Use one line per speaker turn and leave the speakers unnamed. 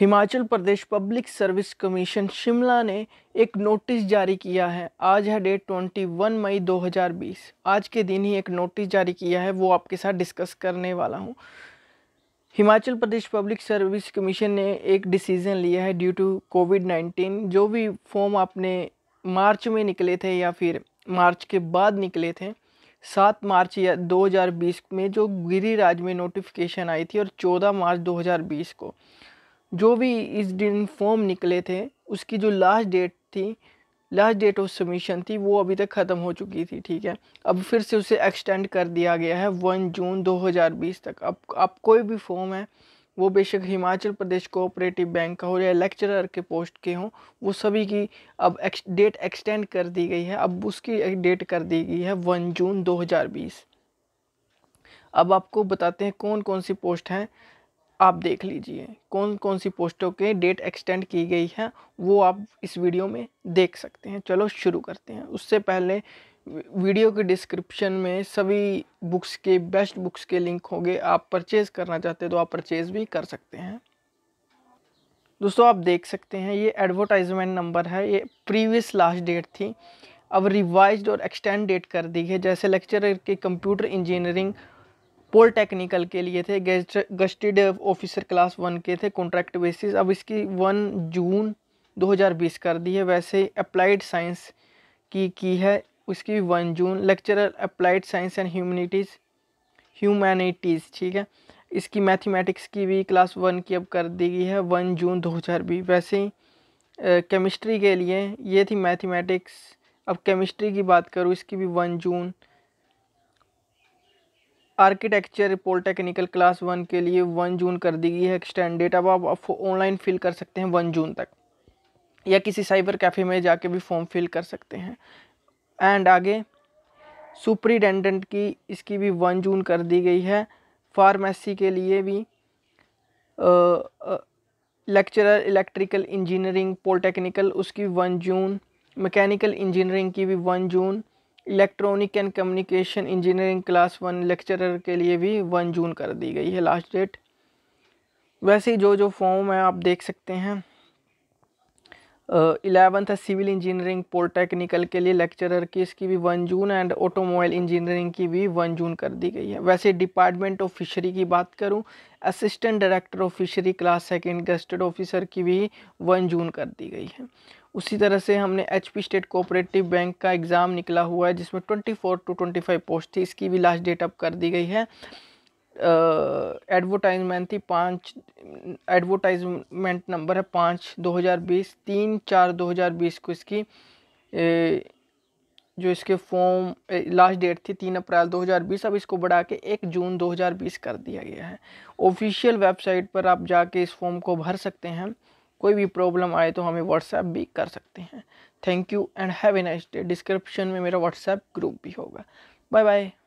Himachal Pradesh public service commission Shimla ने एक notice जारी किया है आज है डेट 21 मई 2020 आज के दिन ही एक नोटिस जारी किया है वो आपके साथ डिस्कस करने वाला हूँ Himachal Pradesh public service commission ने एक डिसीज़न लिया है ड्यू टू कोविड 19 जो भी फॉर्म आपने मार्च में निकले थे या फिर मार्च के बाद निकले थे सात मार्च या 2020 में जो गिरिराज में नोटिफिकेशन आई थी और 14 मार्च 2020 को जो भी इस दिन फॉर्म निकले थे उसकी जो लास्ट डेट थी लास्ट डेट ऑफ सबमिशन थी वो अभी तक ख़त्म हो चुकी थी ठीक है अब फिर से उसे एक्सटेंड कर दिया गया है वन जून 2020 तक अब आप कोई भी फॉर्म है वो बेशक हिमाचल प्रदेश कोऑपरेटिव बैंक का हो या लेक्चरर के पोस्ट के हों वो सभी की अब एक्स, डेट एक्सटेंड कर दी गई है अब उसकी डेट कर दी गई है वन जून दो अब आपको बताते हैं कौन कौन सी पोस्ट हैं आप देख लीजिए कौन कौन सी पोस्टों के डेट एक्सटेंड की गई है वो आप इस वीडियो में देख सकते हैं चलो शुरू करते हैं उससे पहले वीडियो के डिस्क्रिप्शन में सभी बुक्स के बेस्ट बुक्स के लिंक होंगे आप परचेज़ करना चाहते हैं तो आप परचेज़ भी कर सकते हैं दोस्तों आप देख सकते हैं ये एडवर्टाइजमेंट नंबर है ये प्रीवियस लास्ट डेट थी अब रिवाइज और एक्सटेंड डेट कर दी है जैसे लेक्चरर के कंप्यूटर इंजीनियरिंग पोल टेक्निकल के लिए थे गस्टेड ऑफिसर क्लास वन के थे कॉन्ट्रैक्ट बेसिस अब इसकी वन जून 2020 कर दी है वैसे अप्लाइड साइंस की की है उसकी भी one June lecturer applied science and humanities humanities ठीक है इसकी मैथमेटिक्स की भी क्लास वन की अब कर दी गई है वन जून दो हज़ार बीस वैसे ही केमिस्ट्री के लिए ये थी मैथमेटिक्स अब केमिस्ट्री की बात करूँ इसकी भी one June architecture polytechnical class one के लिए वन जून कर दी गई है एक्सटेंड डेट अब आप ऑनलाइन फिल कर सकते हैं वन जून तक या किसी साइबर कैफ़े में जाके भी फॉर्म फिल कर सकते हैं एंड आगे सुप्रिटेंडेंट की इसकी भी वन जून कर दी गई है फार्मेसी के लिए भी लेक्चरर इलेक्ट्रिकल इंजीनियरिंग पॉलिटेक्निकल उसकी वन जून मैकेनिकल इंजीनियरिंग की भी one June electronic and communication engineering class one lecturer के लिए भी वन जून कर दी गई है लास्ट डेट वैसे ही जो जो फॉर्म है आप देख सकते हैं इलेवंथ है सिविल इंजीनियरिंग पॉलिटेक्निकल के लिए लेक्चरर की इसकी भी one June and automobile engineering की भी वन जून कर दी गई है वैसे डिपार्टमेंट ऑफ फिशरी की बात करूं assistant director of fishery class second gazetted officer की भी वन जून कर दी गई है उसी तरह से हमने H P state cooperative bank का एग्ज़ाम निकला हुआ है जिसमें twenty four to twenty five post थी इसकी भी लास्ट डेट अप कर दी गई है एडवर्टाइजमेंट uh, थी पाँच एडवर्टाइजमेंट नंबर है पाँच 2020 तीन चार बीस को इसकी ए, जो इसके फॉर्म लास्ट डेट थी तीन अप्रैल 2020 अब इसको बढ़ा के एक जून 2020 कर दिया गया है ऑफिशियल वेबसाइट पर आप जाके इस फॉर्म को भर सकते हैं कोई भी प्रॉब्लम आए तो हमें व्हाट्सएप भी कर सकते हैं thank you and have a nice day description में मेरा व्हाट्सएप ग्रुप भी होगा बाय बाय